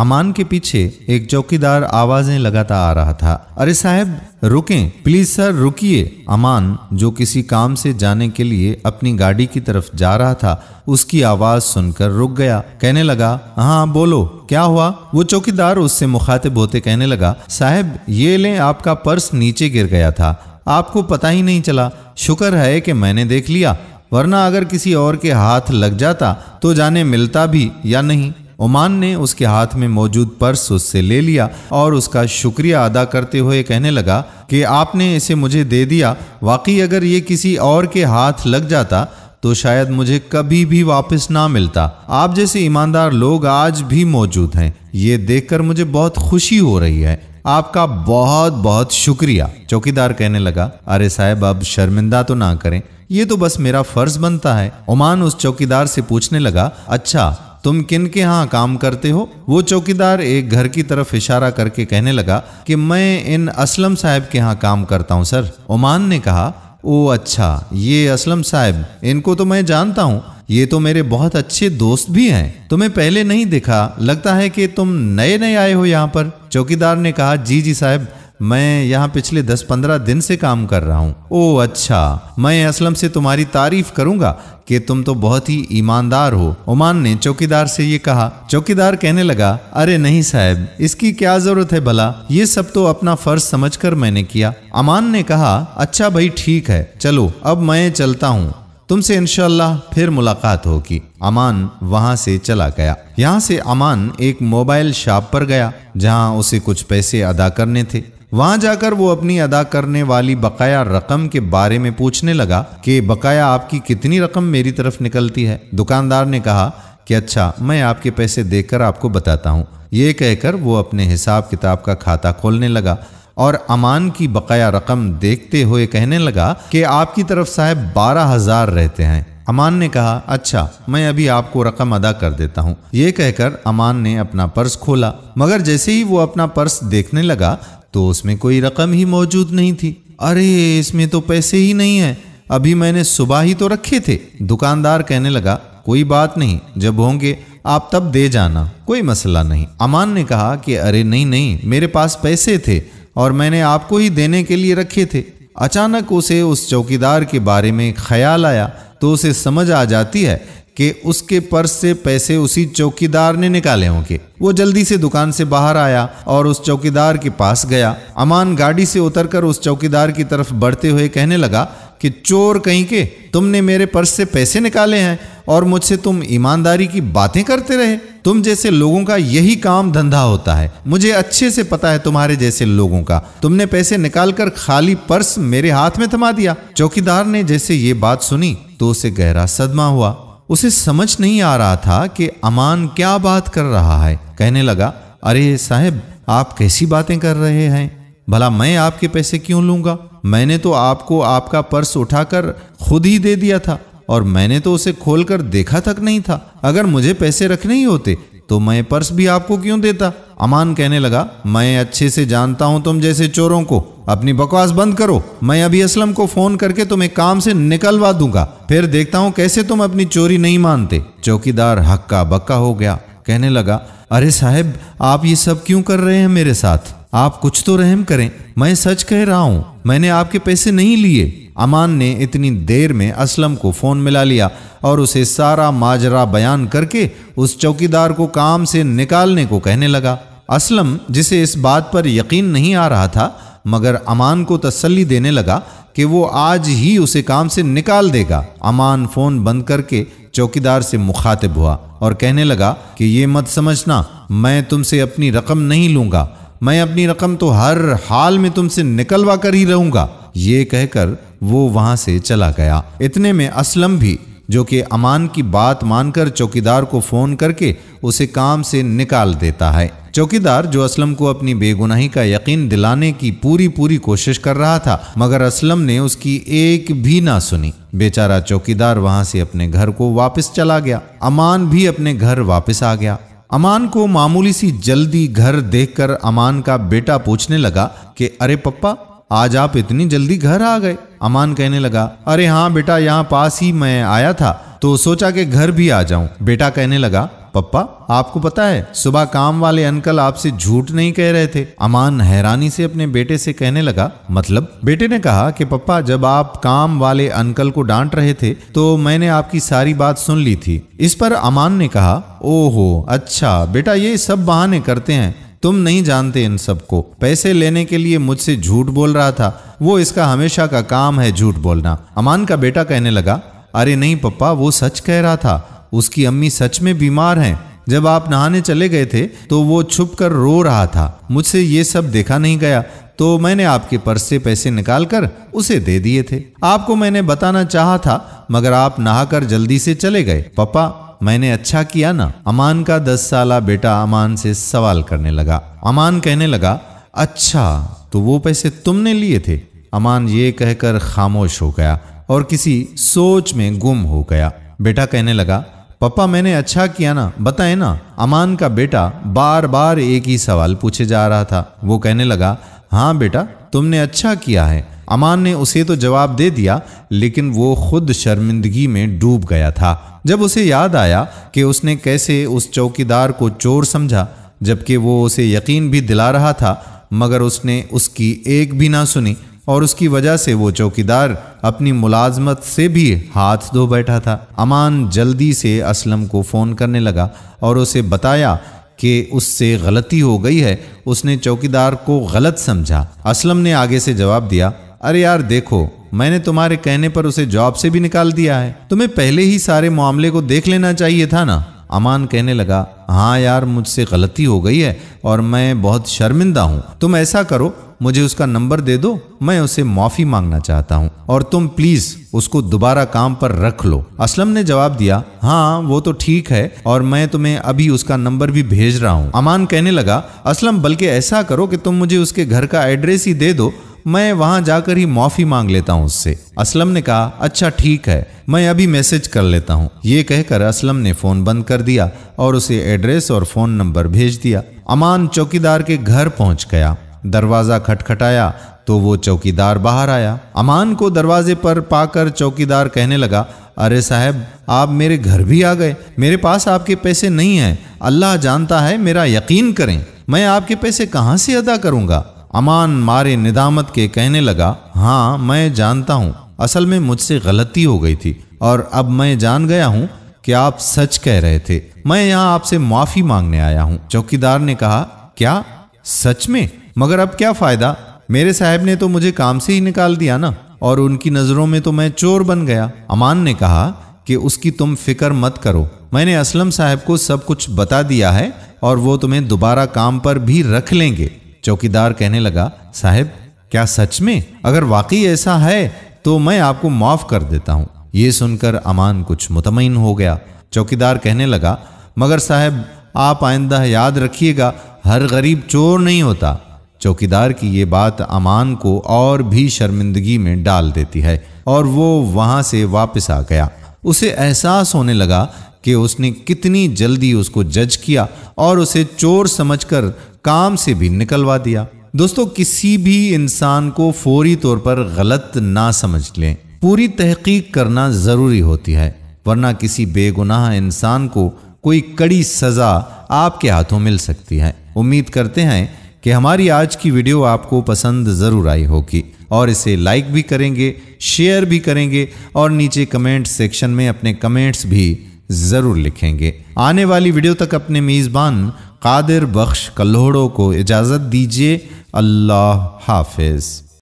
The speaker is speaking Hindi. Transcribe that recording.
अमान के पीछे एक चौकीदार आवाजें लगाता आ रहा था अरे साहब रुकें प्लीज सर रुकिए अमान जो किसी काम से जाने के लिए अपनी गाड़ी की तरफ जा रहा था उसकी आवाज सुनकर रुक गया कहने लगा हाँ बोलो क्या हुआ वो चौकीदार उससे मुखातिब होते कहने लगा साहब ये लें आपका पर्स नीचे गिर गया था आपको पता ही नहीं चला शुक्र है कि मैंने देख लिया वरना अगर किसी और के हाथ लग जाता तो जाने मिलता भी या नहीं ओमान ने उसके हाथ में मौजूद पर्स उससे ले लिया और उसका शुक्रिया अदा करते हुए कहने लगा कि आपने इसे मुझे दे दिया वाकई अगर ये किसी और के हाथ लग जाता तो शायद मुझे कभी भी वापस ना मिलता आप जैसे ईमानदार लोग आज भी मौजूद हैं ये देखकर मुझे बहुत खुशी हो रही है आपका बहुत बहुत शुक्रिया चौकीदार कहने लगा अरे साहब अब शर्मिंदा तो ना करें ये तो बस मेरा फर्ज बनता है ओमान उस चौकीदार से पूछने लगा अच्छा तुम किन के यहाँ काम करते हो वो चौकीदार एक घर की तरफ इशारा करके कहने लगा कि मैं इन असलम साहब के यहाँ काम करता हूँ सर ओमान ने कहा ओ अच्छा ये असलम साहब इनको तो मैं जानता हूँ ये तो मेरे बहुत अच्छे दोस्त भी हैं तुम्हें पहले नहीं दिखा लगता है कि तुम नए नए आए हो यहाँ पर चौकीदार ने कहा जी जी साहब मैं यहाँ पिछले दस पंद्रह दिन से काम कर रहा हूँ ओ अच्छा मैं असलम से तुम्हारी तारीफ करूंगा कि तुम तो बहुत ही ईमानदार हो ओमान ने चौकीदार से ये कहा चौकीदार कहने लगा अरे नहीं साहब इसकी क्या जरूरत है भला ये सब तो अपना फर्ज समझकर मैंने किया अमान ने कहा अच्छा भाई ठीक है चलो अब मैं चलता हूँ तुमसे इनशाला फिर मुलाकात होगी अमान वहां से चला गया यहाँ से अमान एक मोबाइल शॉप पर गया जहाँ उसे कुछ पैसे अदा करने थे वहां जाकर वो अपनी अदा करने वाली बकाया रकम के बारे में पूछने लगा कि बकाया आपकी कितनी रकम मेरी तरफ निकलती है दुकानदार ने कहा कि अच्छा मैं आपके पैसे देकर आपको बताता हूँ ये कहकर वो अपने हिसाब किताब का खाता खोलने लगा और अमान की बकाया रकम देखते हुए कहने लगा कि आपकी तरफ साहब बारह हजार रहते हैं अमान ने कहा अच्छा मैं अभी आपको रकम अदा कर देता हूँ ये कहकर अमान ने अपना पर्स खोला मगर जैसे ही वो अपना पर्स देखने लगा तो उसमें कोई रकम ही मौजूद नहीं थी अरे इसमें तो पैसे ही नहीं है अभी मैंने सुबह ही तो रखे थे दुकानदार कहने लगा कोई बात नहीं जब होंगे आप तब दे जाना कोई मसला नहीं अमान ने कहा कि अरे नहीं नहीं मेरे पास पैसे थे और मैंने आपको ही देने के लिए रखे थे अचानक उसे उस चौकीदार के बारे में ख्याल आया तो उसे समझ आ जाती है कि उसके पर्स से पैसे उसी चौकीदार ने निकाले होंगे वो जल्दी से दुकान से बाहर आया और उस चौकीदार के पास गया अमान गाड़ी से उतरकर उस चौकीदार की तरफ बढ़ते हुए कहने लगा कि चोर कहीं के तुमने मेरे पर्स से पैसे निकाले हैं और मुझसे तुम ईमानदारी की बातें करते रहे तुम जैसे लोगों का यही काम धंधा होता है मुझे अच्छे से पता है तुम्हारे जैसे लोगों का तुमने पैसे निकालकर खाली पर्स मेरे हाथ में थमा दिया चौकीदार ने जैसे ये बात सुनी तो उसे गहरा सदमा हुआ उसे समझ नहीं आ रहा था कि अमान क्या बात कर रहा है कहने लगा अरे साहब आप कैसी बातें कर रहे हैं भला मैं आपके पैसे क्यों लूंगा मैंने तो आपको आपका पर्स उठाकर खुद ही दे दिया था और मैंने तो उसे खोलकर देखा तक नहीं था अगर मुझे पैसे रखने ही होते तो मैं पर्स भी आपको क्यों देता अमान कहने लगा मैं अच्छे से जानता हूं तुम जैसे चोरों को अपनी बकवास बंद करो मैं अभी असलम को फोन करके तुम्हें काम से निकलवा दूंगा फिर देखता हूं कैसे तुम अपनी चोरी नहीं मानते चौकीदार हक्का बक्का हो गया कहने लगा अरे साहब आप ये सब क्यों कर रहे हैं मेरे साथ आप कुछ तो रहम करें मैं सच कह रहा हूँ मैंने आपके पैसे नहीं लिए अमान ने इतनी देर में असलम को फ़ोन मिला लिया और उसे सारा माजरा बयान करके उस चौकीदार को काम से निकालने को कहने लगा असलम जिसे इस बात पर यकीन नहीं आ रहा था मगर अमान को तसल्ली देने लगा कि वो आज ही उसे काम से निकाल देगा अमान फ़ोन बंद करके चौकीदार से मुखातिब हुआ और कहने लगा कि ये मत समझना मैं तुमसे अपनी रकम नहीं लूँगा मैं अपनी रकम तो हर हाल में तुमसे निकलवा कर ही रहूंगा ये कहकर वो वहाँ से चला गया इतने में असलम भी जो कि अमान की बात मानकर चौकीदार को फ़ोन करके उसे काम से निकाल देता है चौकीदार जो असलम को अपनी बेगुनाही का यकीन दिलाने की पूरी पूरी कोशिश कर रहा था मगर असलम ने उसकी एक भी ना सुनी बेचारा चौकीदार वहां से अपने घर को वापस चला गया अमान भी अपने घर वापस आ गया अमान को मामूली सी जल्दी घर देखकर अमान का बेटा पूछने लगा कि अरे पप्पा आज आप इतनी जल्दी घर आ गए अमान कहने लगा अरे हाँ बेटा यहाँ पास ही मैं आया था तो सोचा कि घर भी आ जाऊं बेटा कहने लगा पप्पा आपको पता है सुबह काम वाले अंकल आपसे झूठ नहीं कह रहे थे अमान हैरानी से अपने बेटे से कहने लगा मतलब बेटे ने कहा कि पप्पा जब आप काम वाले अंकल को डांट रहे थे तो मैंने आपकी सारी बात सुन ली थी इस पर अमान ने कहा ओहो अच्छा बेटा ये सब बहाने करते हैं तुम नहीं जानते इन सबको पैसे लेने के लिए मुझसे झूठ बोल रहा था वो इसका हमेशा का काम है झूठ बोलना अमान का बेटा कहने लगा अरे नहीं पप्पा वो सच कह रहा था उसकी अम्मी सच में बीमार हैं जब आप नहाने चले गए थे तो वो छुप कर रो रहा था मुझसे ये सब देखा नहीं गया तो मैंने आपके पर्स से पैसे निकाल कर उसे दे दिए थे आपको मैंने बताना चाहा था मगर आप नहाकर जल्दी से चले गए पापा मैंने अच्छा किया ना अमान का दस साल बेटा अमान से सवाल करने लगा अमान कहने लगा अच्छा तो वो पैसे तुमने लिए थे अमान ये कहकर खामोश हो गया और किसी सोच में गुम हो गया बेटा कहने लगा पापा मैंने अच्छा किया ना बताए ना अमान का बेटा बार बार एक ही सवाल पूछे जा रहा था वो कहने लगा हाँ बेटा तुमने अच्छा किया है अमान ने उसे तो जवाब दे दिया लेकिन वो खुद शर्मिंदगी में डूब गया था जब उसे याद आया कि उसने कैसे उस चौकीदार को चोर समझा जबकि वो उसे यकीन भी दिला रहा था मगर उसने उसकी एक भी ना सुनी और उसकी वजह से वो चौकीदार अपनी मुलाजमत से भी हाथ धो बैठा था अमान जल्दी से असलम को फ़ोन करने लगा और उसे बताया कि उससे गलती हो गई है उसने चौकीदार को गलत समझा असलम ने आगे से जवाब दिया अरे यार देखो मैंने तुम्हारे कहने पर उसे जॉब से भी निकाल दिया है तुम्हें पहले ही सारे मामले को देख लेना चाहिए था ना अमान कहने लगा हाँ यार मुझसे गलती हो गई है और मैं बहुत शर्मिंदा हूँ तुम ऐसा करो मुझे उसका नंबर दे दो मैं उसे माफ़ी मांगना चाहता हूँ और तुम प्लीज़ उसको दोबारा काम पर रख लो असलम ने जवाब दिया हाँ वो तो ठीक है और मैं तुम्हें अभी उसका नंबर भी भेज रहा हूँ अमान कहने लगा असलम बल्कि ऐसा करो कि तुम मुझे उसके घर का एड्रेस ही दे दो मैं वहां जाकर ही माफ़ी मांग लेता हूँ उससे असलम ने कहा अच्छा ठीक है मैं अभी मैसेज कर लेता हूँ ये कहकर असलम ने फ़ोन बंद कर दिया और उसे एड्रेस और फ़ोन नंबर भेज दिया अमान चौकीदार के घर पहुंच गया दरवाज़ा खटखटाया तो वो चौकीदार बाहर आया अमान को दरवाजे पर पाकर चौकीदार कहने लगा अरे साहब आप मेरे घर भी आ गए मेरे पास आपके पैसे नहीं हैं अल्लाह जानता है मेरा यकीन करें मैं आपके पैसे कहाँ से अदा करूँगा अमान मारे निदामत के कहने लगा हाँ मैं जानता हूँ असल में मुझसे गलती हो गई थी और अब मैं जान गया हूँ कि आप सच कह रहे थे मैं यहाँ आपसे माफ़ी मांगने आया हूँ चौकीदार ने कहा क्या सच में मगर अब क्या फायदा मेरे साहब ने तो मुझे काम से ही निकाल दिया ना और उनकी नजरों में तो मैं चोर बन गया अमान ने कहा कि उसकी तुम फिक्र मत करो मैंने असलम साहब को सब कुछ बता दिया है और वो तुम्हें दोबारा काम पर भी रख लेंगे चौकीदार कहने लगा साहब क्या सच में अगर वाकई ऐसा है तो मैं आपको माफ कर देता हूँ ये सुनकर अमान कुछ मुतमिन हो गया चौकीदार कहने लगा मगर साहब आप आइंदा याद रखिएगा हर गरीब चोर नहीं होता चौकीदार की ये बात अमान को और भी शर्मिंदगी में डाल देती है और वो वहाँ से वापस आ गया उसे एहसास होने लगा कि उसने कितनी जल्दी उसको जज किया और उसे चोर समझकर काम से भी निकलवा दिया दोस्तों किसी भी इंसान को फौरी तौर पर गलत ना समझ लें पूरी तहकीक करना ज़रूरी होती है वरना किसी बेगुनाह इंसान को कोई कड़ी सज़ा आपके हाथों मिल सकती है उम्मीद करते हैं कि हमारी आज की वीडियो आपको पसंद ज़रूर आई होगी और इसे लाइक भी करेंगे शेयर भी करेंगे और नीचे कमेंट सेक्शन में अपने कमेंट्स भी ज़रूर लिखेंगे आने वाली वीडियो तक अपने मेज़बान कादिर बख्श कल्होड़ों को इजाज़त दीजिए अल्लाह हाफिज़